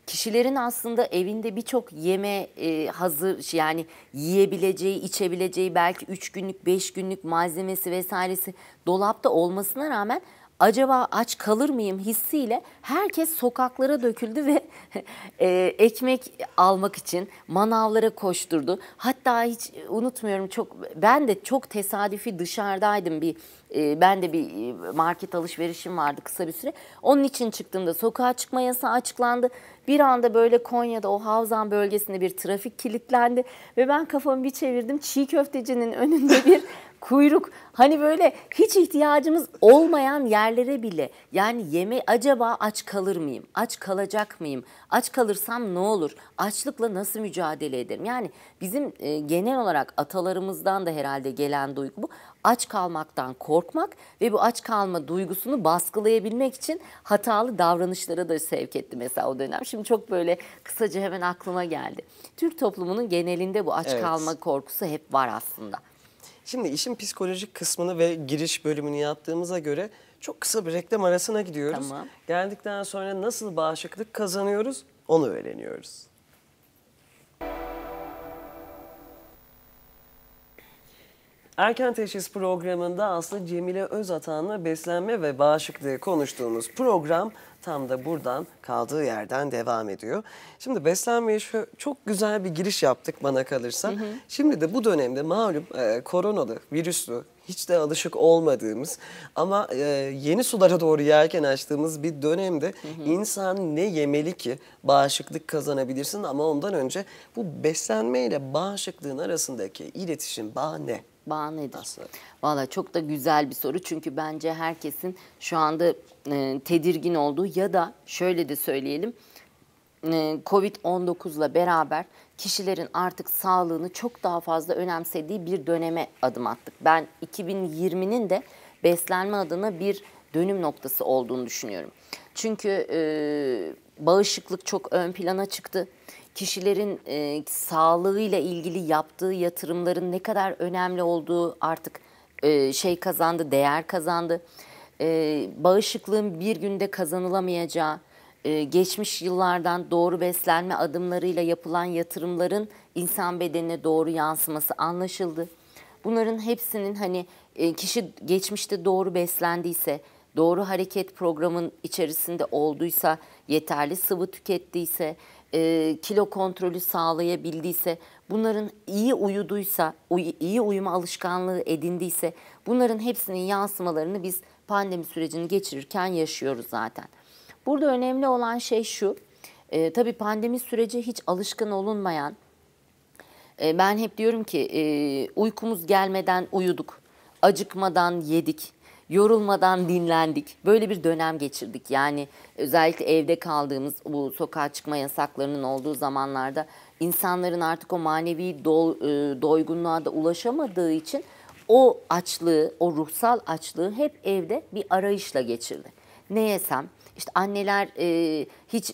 Kişilerin aslında evinde birçok yeme e, hazır yani yiyebileceği, içebileceği belki 3 günlük, 5 günlük malzemesi vesairesi dolapta olmasına rağmen acaba aç kalır mıyım hissiyle herkes sokaklara döküldü ve e, ekmek almak için manavlara koşturdu. Hatta hiç unutmuyorum çok ben de çok tesadüfi dışarıdaydım bir e, ben de bir e, market alışverişim vardı kısa bir süre. Onun için çıktığımda sokağa çıkma yasağı açıklandı. Bir anda böyle Konya'da o Havzan bölgesinde bir trafik kilitlendi ve ben kafamı bir çevirdim. Çiğ köftecinin önünde bir kuyruk. Hani böyle hiç ihtiyacımız olmayan yerlere bile yani yeme acaba aç kalır mıyım? Aç kalacak mıyım? Aç kalırsam ne olur? Açlıkla nasıl mücadele ederim? Yani bizim e, genel olarak atalarımızdan da herhalde gelen duygu bu aç kalmaktan korkmak ve bu aç kalma duygusunu baskılayabilmek için hatalı davranışlara da sevk etti mesela o dönem. Şimdi çok böyle kısaca hemen aklıma geldi. Türk toplumunun genelinde bu aç evet. kalma korkusu hep var aslında. Şimdi işin psikolojik kısmını ve giriş bölümünü yaptığımıza göre çok kısa bir reklam arasına gidiyoruz. Tamam. Geldikten sonra nasıl bağışıklık kazanıyoruz onu öğreniyoruz. Erken Teşhis programında aslında Cemile Özatan'la beslenme ve bağışıklığı konuştuğumuz program tam da buradan kaldığı yerden devam ediyor. Şimdi beslenmeye şu, çok güzel bir giriş yaptık bana kalırsa. Hı hı. Şimdi de bu dönemde malum e, koronalı, virüslü, hiç de alışık olmadığımız ama e, yeni sulara doğru yelken açtığımız bir dönemde hı hı. insan ne yemeli ki bağışıklık kazanabilirsin ama ondan önce bu beslenme ile bağışıklığın arasındaki iletişim bağ ne? bağ nedir? Valla çok da güzel bir soru çünkü bence herkesin şu anda e, tedirgin olduğu ya da şöyle de söyleyelim e, Covid-19'la beraber kişilerin artık sağlığını çok daha fazla önemsediği bir döneme adım attık. Ben 2020'nin de beslenme adına bir dönüm noktası olduğunu düşünüyorum. Çünkü e, bağışıklık çok ön plana çıktı kişilerin e, sağlığıyla ilgili yaptığı yatırımların ne kadar önemli olduğu artık e, şey kazandı, değer kazandı. E, bağışıklığın bir günde kazanılamayacağı, e, geçmiş yıllardan doğru beslenme adımlarıyla yapılan yatırımların insan bedenine doğru yansıması anlaşıldı. Bunların hepsinin hani e, kişi geçmişte doğru beslendiyse, doğru hareket programın içerisinde olduysa, yeterli sıvı tükettiyse, e, kilo kontrolü sağlayabildiyse, bunların iyi uyuduysa, uy, iyi uyuma alışkanlığı edindiyse bunların hepsinin yansımalarını biz pandemi sürecini geçirirken yaşıyoruz zaten. Burada önemli olan şey şu, e, tabii pandemi süreci hiç alışkın olunmayan, e, ben hep diyorum ki e, uykumuz gelmeden uyuduk, acıkmadan yedik, yorulmadan dinlendik. Böyle bir dönem geçirdik. Yani özellikle evde kaldığımız bu sokağa çıkma yasaklarının olduğu zamanlarda insanların artık o manevi do, e, doygunluğa da ulaşamadığı için o açlığı, o ruhsal açlığı hep evde bir arayışla geçirdi. Ne yesem? İşte anneler e, hiç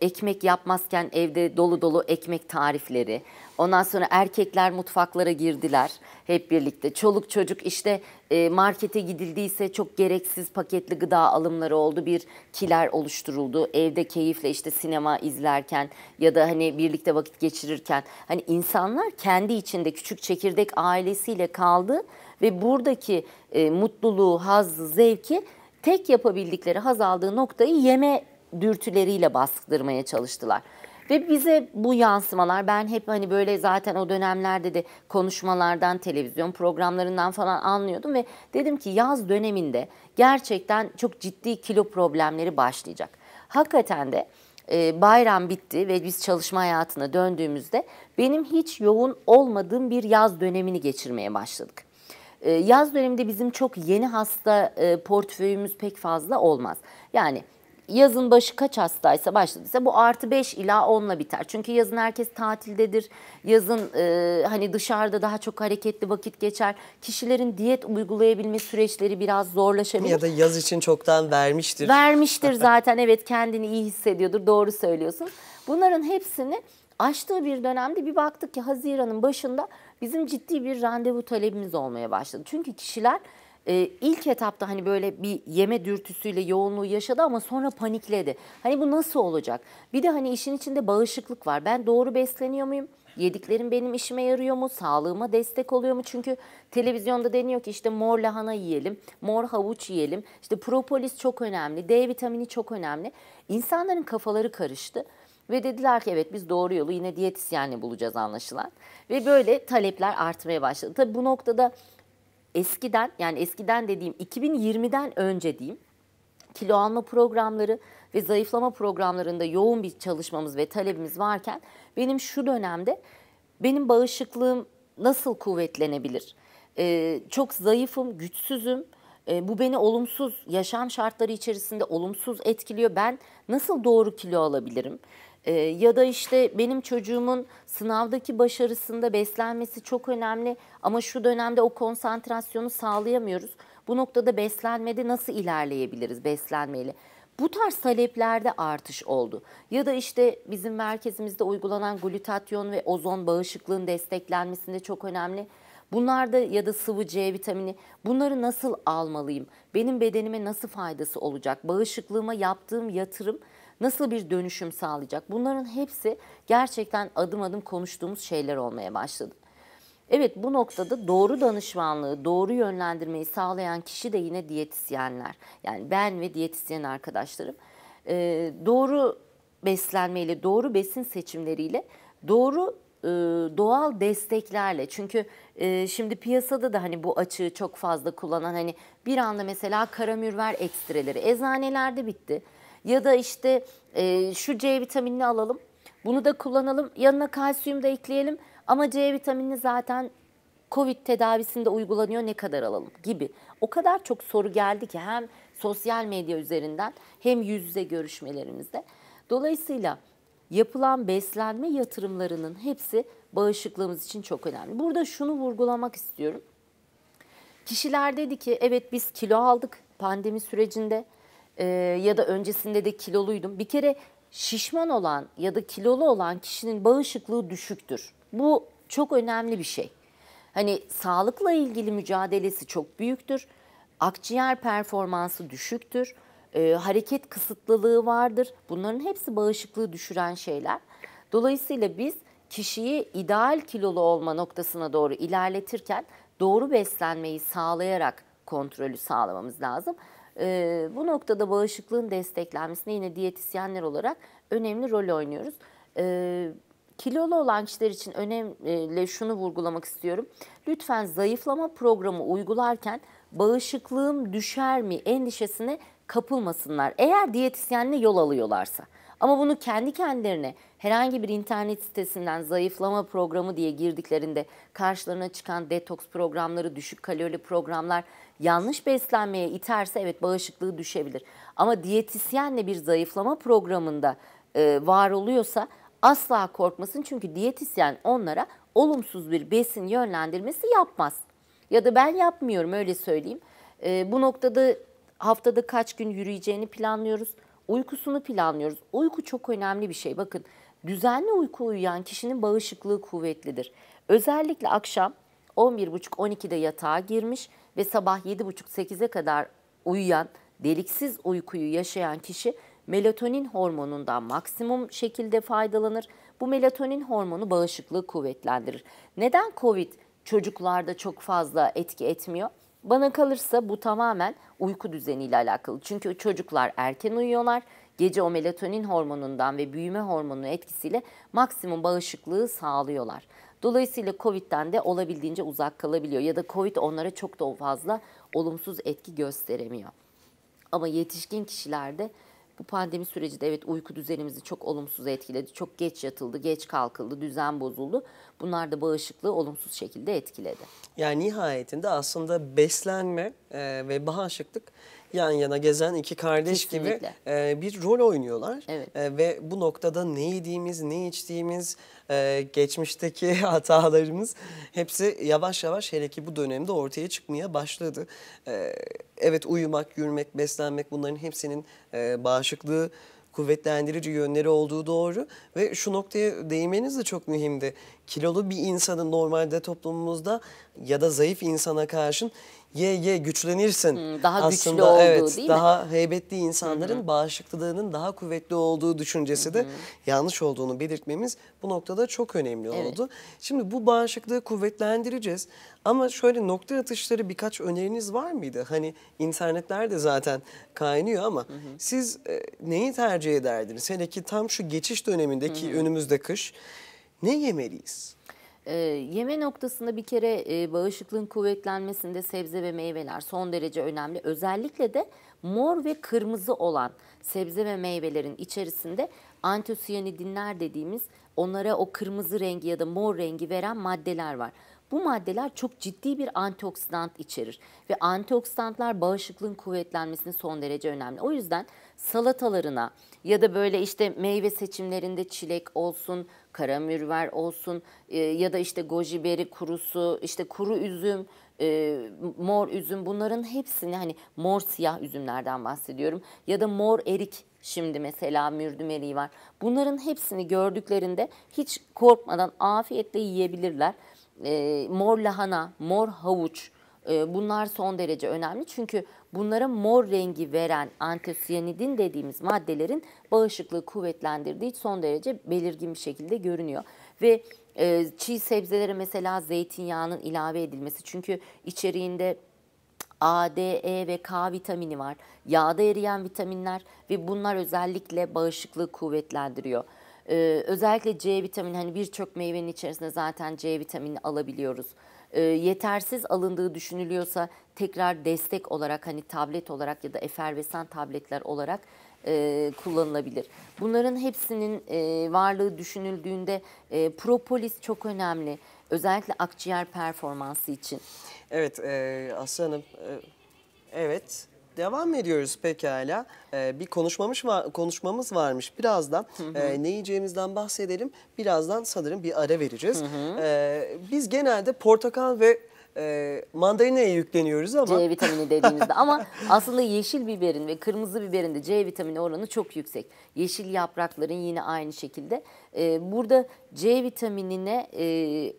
ekmek yapmazken evde dolu dolu ekmek tarifleri. Ondan sonra erkekler mutfaklara girdiler hep birlikte. Çoluk çocuk işte e, markete gidildiyse çok gereksiz paketli gıda alımları oldu. Bir kiler oluşturuldu. Evde keyifle işte sinema izlerken ya da hani birlikte vakit geçirirken hani insanlar kendi içinde küçük çekirdek ailesiyle kaldı ve buradaki e, mutluluğu, haz, zevki tek yapabildikleri haz aldığı noktayı yeme dürtüleriyle bastırmaya çalıştılar. Ve bize bu yansımalar ben hep hani böyle zaten o dönemlerde de konuşmalardan, televizyon programlarından falan anlıyordum ve dedim ki yaz döneminde gerçekten çok ciddi kilo problemleri başlayacak. Hakikaten de e, bayram bitti ve biz çalışma hayatına döndüğümüzde benim hiç yoğun olmadığım bir yaz dönemini geçirmeye başladık. E, yaz döneminde bizim çok yeni hasta e, portföyümüz pek fazla olmaz. Yani yazın başı kaç hastaysa başladıysa bu artı 5 ila 10'la biter. Çünkü yazın herkes tatildedir. Yazın e, hani dışarıda daha çok hareketli vakit geçer. Kişilerin diyet uygulayabilme süreçleri biraz zorlaşabilir. Ya da yaz için çoktan vermiştir. Vermiştir zaten evet kendini iyi hissediyordur doğru söylüyorsun. Bunların hepsini açtığı bir dönemde bir baktık ki Haziran'ın başında bizim ciddi bir randevu talebimiz olmaya başladı. Çünkü kişiler e, ilk etapta hani böyle bir yeme dürtüsüyle yoğunluğu yaşadı ama sonra panikledi. Hani bu nasıl olacak? Bir de hani işin içinde bağışıklık var. Ben doğru besleniyor muyum? Yediklerim benim işime yarıyor mu? Sağlığıma destek oluyor mu? Çünkü televizyonda deniyor ki işte mor lahana yiyelim, mor havuç yiyelim. İşte propolis çok önemli, D vitamini çok önemli. İnsanların kafaları karıştı. Ve dediler ki evet biz doğru yolu yine diyetisyenle bulacağız anlaşılan. Ve böyle talepler artmaya başladı. Tabii bu noktada eskiden yani eskiden dediğim 2020'den önce diyeyim kilo alma programları ve zayıflama programlarında yoğun bir çalışmamız ve talebimiz varken benim şu dönemde benim bağışıklığım nasıl kuvvetlenebilir? Ee, çok zayıfım, güçsüzüm. Ee, bu beni olumsuz yaşam şartları içerisinde olumsuz etkiliyor. Ben nasıl doğru kilo alabilirim? E, ya da işte benim çocuğumun sınavdaki başarısında beslenmesi çok önemli ama şu dönemde o konsantrasyonu sağlayamıyoruz. Bu noktada beslenmede nasıl ilerleyebiliriz beslenmeyle? Bu tarz taleplerde artış oldu. Ya da işte bizim merkezimizde uygulanan glutatyon ve ozon bağışıklığın desteklenmesinde çok önemli. Bunlarda ya da sıvı C vitamini bunları nasıl almalıyım? Benim bedenime nasıl faydası olacak? Bağışıklığıma yaptığım yatırım nasıl bir dönüşüm sağlayacak? Bunların hepsi gerçekten adım adım konuştuğumuz şeyler olmaya başladı. Evet bu noktada doğru danışmanlığı, doğru yönlendirmeyi sağlayan kişi de yine diyetisyenler. Yani ben ve diyetisyen arkadaşlarım e, doğru beslenmeyle, doğru besin seçimleriyle, doğru e, doğal desteklerle. Çünkü e, şimdi piyasada da hani bu açığı çok fazla kullanan hani bir anda mesela karamürver ekstreleri eczanelerde bitti. Ya da işte e, şu C vitaminini alalım. Bunu da kullanalım. Yanına kalsiyum da ekleyelim. Ama C vitaminini zaten Covid tedavisinde uygulanıyor ne kadar alalım gibi. O kadar çok soru geldi ki hem sosyal medya üzerinden hem yüz yüze görüşmelerimizde. Dolayısıyla yapılan beslenme yatırımlarının hepsi bağışıklığımız için çok önemli. Burada şunu vurgulamak istiyorum. Kişiler dedi ki evet biz kilo aldık pandemi sürecinde e, ya da öncesinde de kiloluydum. Bir kere şişman olan ya da kilolu olan kişinin bağışıklığı düşüktür. Bu çok önemli bir şey. Hani sağlıkla ilgili mücadelesi çok büyüktür. Akciğer performansı düşüktür. E, hareket kısıtlılığı vardır. Bunların hepsi bağışıklığı düşüren şeyler. Dolayısıyla biz kişiyi ideal kilolu olma noktasına doğru ilerletirken doğru beslenmeyi sağlayarak kontrolü sağlamamız lazım. Ee, bu noktada bağışıklığın desteklenmesine yine diyetisyenler olarak önemli rol oynuyoruz. Evet kilolu olan kişiler için önemli şunu vurgulamak istiyorum. Lütfen zayıflama programı uygularken bağışıklığım düşer mi endişesine kapılmasınlar. Eğer diyetisyenle yol alıyorlarsa. Ama bunu kendi kendilerine herhangi bir internet sitesinden zayıflama programı diye girdiklerinde karşılarına çıkan detoks programları, düşük kalorili programlar yanlış beslenmeye iterse evet bağışıklığı düşebilir. Ama diyetisyenle bir zayıflama programında e, var oluyorsa asla korkmasın. Çünkü diyetisyen onlara olumsuz bir besin yönlendirmesi yapmaz. Ya da ben yapmıyorum öyle söyleyeyim. E, bu noktada haftada kaç gün yürüyeceğini planlıyoruz. Uykusunu planlıyoruz. Uyku çok önemli bir şey. Bakın düzenli uyku uyuyan kişinin bağışıklığı kuvvetlidir. Özellikle akşam 11.30-12'de yatağa girmiş ve sabah 7.30-8'e kadar uyuyan, deliksiz uykuyu yaşayan kişi melatonin hormonundan maksimum şekilde faydalanır. Bu melatonin hormonu bağışıklığı kuvvetlendirir. Neden COVID çocuklarda çok fazla etki etmiyor? Bana kalırsa bu tamamen uyku düzeniyle alakalı. Çünkü çocuklar erken uyuyorlar. Gece o melatonin hormonundan ve büyüme hormonunun etkisiyle maksimum bağışıklığı sağlıyorlar. Dolayısıyla Covid'den de olabildiğince uzak kalabiliyor ya da Covid onlara çok da fazla olumsuz etki gösteremiyor. Ama yetişkin kişilerde bu pandemi süreci de evet uyku düzenimizi çok olumsuz etkiledi. Çok geç yatıldı, geç kalkıldı, düzen bozuldu. Bunlar da bağışıklığı olumsuz şekilde etkiledi. Yani nihayetinde aslında beslenme e, ve bağışıklık yan yana gezen iki kardeş Kesinlikle. gibi e, bir rol oynuyorlar. Evet. E, ve bu noktada ne yediğimiz, ne içtiğimiz, e, geçmişteki hatalarımız hepsi yavaş yavaş hele ki bu dönemde ortaya çıkmaya başladı. E, evet uyumak, yürümek, beslenmek bunların hepsinin e, bağışıklığı kuvvetlendirici yönleri olduğu doğru ve şu noktaya değinmeniz de çok mühimdi kilolu bir insanın normalde toplumumuzda ya da zayıf insana karşın ye ye güçlenirsin. Hmm, daha Aslında, güçlü olduğu evet, değil daha mi? Daha heybetli insanların Hı -hı. bağışıklılığının daha kuvvetli olduğu düşüncesi Hı -hı. de yanlış olduğunu belirtmemiz bu noktada çok önemli evet. oldu. Şimdi bu bağışıklığı kuvvetlendireceğiz ama şöyle nokta atışları birkaç öneriniz var mıydı? Hani internetler de zaten kaynıyor ama Hı -hı. siz e, neyi tercih ederdiniz? Hele ki tam şu geçiş dönemindeki Hı -hı. önümüzde kış ne yemeliyiz? E, yeme noktasında bir kere e, bağışıklığın kuvvetlenmesinde sebze ve meyveler son derece önemli. Özellikle de mor ve kırmızı olan sebze ve meyvelerin içerisinde antosiyanidinler dediğimiz onlara o kırmızı rengi ya da mor rengi veren maddeler var. Bu maddeler çok ciddi bir antioksidant içerir ve antioksidantlar bağışıklığın kuvvetlenmesini son derece önemli. O yüzden salatalarına ya da böyle işte meyve seçimlerinde çilek olsun, Karamürver olsun e, ya da işte goji beri kurusu, işte kuru üzüm, e, mor üzüm bunların hepsini hani mor siyah üzümlerden bahsediyorum ya da mor erik şimdi mesela mürdüm eriği var. Bunların hepsini gördüklerinde hiç korkmadan afiyetle yiyebilirler. E, mor lahana, mor havuç, ee, bunlar son derece önemli çünkü bunlara mor rengi veren antosiyanidin dediğimiz maddelerin bağışıklığı kuvvetlendirdiği son derece belirgin bir şekilde görünüyor. Ve e, çiğ sebzelere mesela zeytinyağının ilave edilmesi çünkü içeriğinde A, D, E ve K vitamini var. Yağda eriyen vitaminler ve bunlar özellikle bağışıklığı kuvvetlendiriyor. Ee, özellikle C vitamini hani birçok meyvenin içerisinde zaten C vitamini alabiliyoruz e, yetersiz alındığı düşünülüyorsa tekrar destek olarak hani tablet olarak ya da efervesan tabletler olarak e, kullanılabilir. Bunların hepsinin e, varlığı düşünüldüğünde e, propolis çok önemli. Özellikle akciğer performansı için. Evet e, Aslı Hanım, e, evet Devam ediyoruz pekala. Ee, bir konuşmamış var, konuşmamız varmış birazdan. E, ne yiyeceğimizden bahsedelim. Birazdan sanırım bir ara vereceğiz. Hı ee, biz genelde portakal ve e, mandalinaya yükleniyoruz ama. C vitamini dediğimizde ama aslında yeşil biberin ve kırmızı biberin de C vitamini oranı çok yüksek. Yeşil yaprakların yine aynı şekilde. E, burada C vitaminine e,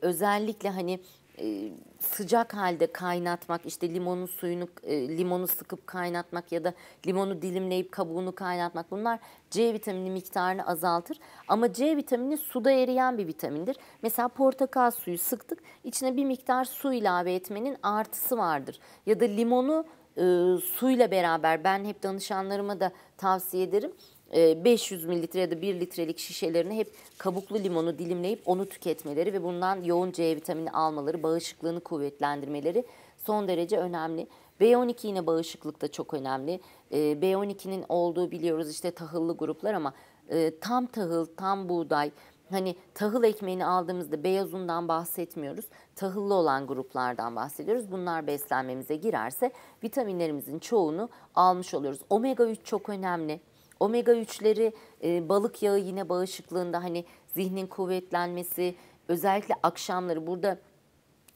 özellikle hani e, sıcak halde kaynatmak işte limonun suyunu e, limonu sıkıp kaynatmak ya da limonu dilimleyip kabuğunu kaynatmak bunlar C vitamini miktarını azaltır ama C vitamini suda eriyen bir vitamindir. Mesela portakal suyu sıktık içine bir miktar su ilave etmenin artısı vardır ya da limonu e, suyla beraber ben hep danışanlarıma da tavsiye ederim 500 e, mililitre ya da 1 litrelik şişelerini hep kabuklu limonu dilimleyip onu tüketmeleri ve bundan yoğun C vitamini almaları, bağışıklığını kuvvetlendirmeleri son derece önemli. B12 yine bağışıklıkta çok önemli. E, B12'nin olduğu biliyoruz işte tahıllı gruplar ama e, tam tahıl, tam buğday, hani tahıl ekmeğini aldığımızda beyaz undan bahsetmiyoruz. Tahıllı olan gruplardan bahsediyoruz. Bunlar beslenmemize girerse vitaminlerimizin çoğunu almış oluyoruz. Omega 3 çok önemli. Omega 3'leri e, balık yağı yine bağışıklığında hani zihnin kuvvetlenmesi özellikle akşamları burada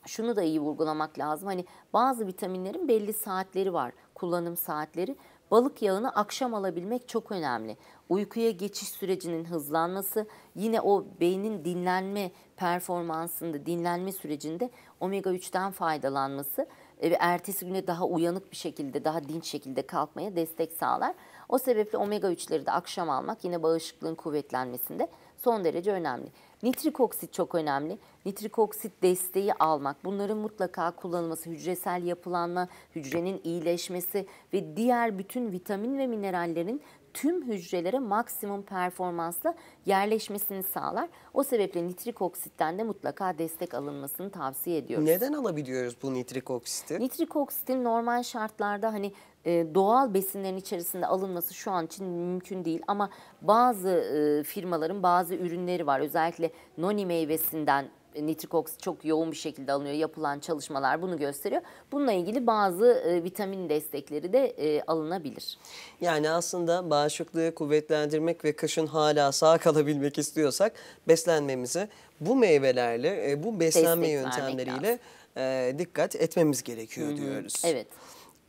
şunu da iyi vurgulamak lazım. Hani bazı vitaminlerin belli saatleri var kullanım saatleri. Balık yağını akşam alabilmek çok önemli. Uykuya geçiş sürecinin hızlanması, yine o beynin dinlenme performansında, dinlenme sürecinde omega 3'ten faydalanması e, ve ertesi güne daha uyanık bir şekilde, daha dinç şekilde kalkmaya destek sağlar. O sebeple omega 3'leri de akşam almak yine bağışıklığın kuvvetlenmesinde son derece önemli. Nitrik oksit çok önemli. Nitrik oksit desteği almak, bunların mutlaka kullanılması, hücresel yapılanma, hücrenin iyileşmesi ve diğer bütün vitamin ve minerallerin tüm hücrelere maksimum performansla yerleşmesini sağlar. O sebeple nitrik oksitten de mutlaka destek alınmasını tavsiye ediyoruz. Neden alabiliyoruz bu nitrik oksiti? Nitrik oksitin normal şartlarda hani e, doğal besinlerin içerisinde alınması şu an için mümkün değil ama bazı e, firmaların bazı ürünleri var. Özellikle noni meyvesinden nitrik oksit çok yoğun bir şekilde alınıyor. Yapılan çalışmalar bunu gösteriyor. Bununla ilgili bazı e, vitamin destekleri de e, alınabilir. Yani aslında bağışıklığı kuvvetlendirmek ve kışın hala sağ kalabilmek istiyorsak beslenmemizi bu meyvelerle, e, bu beslenme Destek yöntemleriyle e, dikkat etmemiz gerekiyor Hı -hı. diyoruz. Evet.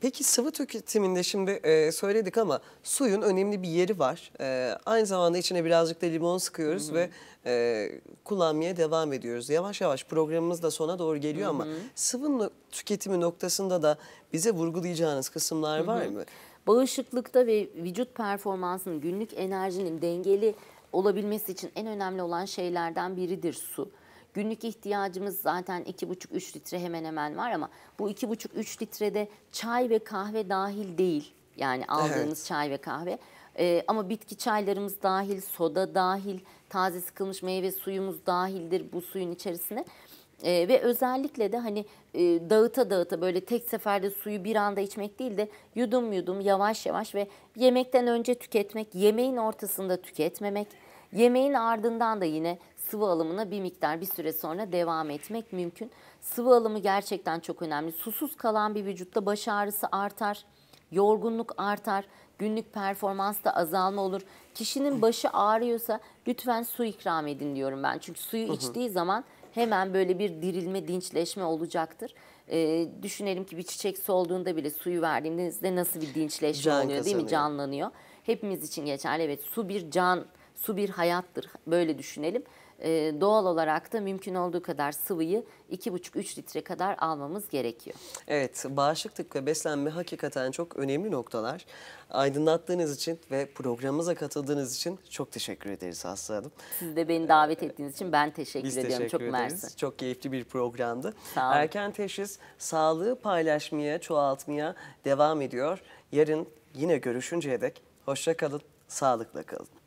Peki sıvı tüketiminde şimdi e, söyledik ama suyun önemli bir yeri var. E, aynı zamanda içine birazcık da limon sıkıyoruz hı hı. ve e, kullanmaya devam ediyoruz. Yavaş yavaş programımız da sona doğru geliyor hı hı. ama sıvı tüketimi noktasında da bize vurgulayacağınız kısımlar var hı hı. mı? Bağışıklıkta ve vücut performansının, günlük enerjinin dengeli olabilmesi için en önemli olan şeylerden biridir su. Hı Günlük ihtiyacımız zaten 2,5-3 litre hemen hemen var ama bu 2,5-3 litrede çay ve kahve dahil değil. Yani aldığımız evet. çay ve kahve. Ee, ama bitki çaylarımız dahil, soda dahil, taze sıkılmış meyve suyumuz dahildir bu suyun içerisine. Ee, ve özellikle de hani e, dağıta dağıta böyle tek seferde suyu bir anda içmek değil de yudum yudum yavaş yavaş ve yemekten önce tüketmek, yemeğin ortasında tüketmemek Yemeğin ardından da yine sıvı alımına bir miktar bir süre sonra devam etmek mümkün. Sıvı alımı gerçekten çok önemli. Susuz kalan bir vücutta baş ağrısı artar, yorgunluk artar, günlük performans da azalma olur. Kişinin başı ağrıyorsa lütfen su ikram edin diyorum ben. Çünkü suyu içtiği zaman hemen böyle bir dirilme, dinçleşme olacaktır. Ee, düşünelim ki bir çiçek solduğunda bile suyu verdiğinizde nasıl bir dinçleşme can oluyor kazanıyor. değil mi? Canlanıyor. Hepimiz için geçerli. Evet su bir can Su bir hayattır böyle düşünelim. Ee, doğal olarak da mümkün olduğu kadar sıvıyı 2,5-3 litre kadar almamız gerekiyor. Evet, bağışıklık ve beslenme hakikaten çok önemli noktalar. Aydınlattığınız için ve programımıza katıldığınız için çok teşekkür ederiz Aslı Hanım. Siz de beni davet ettiğiniz için ben teşekkür Biz ediyorum. Teşekkür çok ederiz. mersi. Çok keyifli bir programdı. Sağ olun. Erken teşhis sağlığı paylaşmaya, çoğaltmaya devam ediyor. Yarın yine görüşünceye dek hoşça kalın, sağlıkla kalın.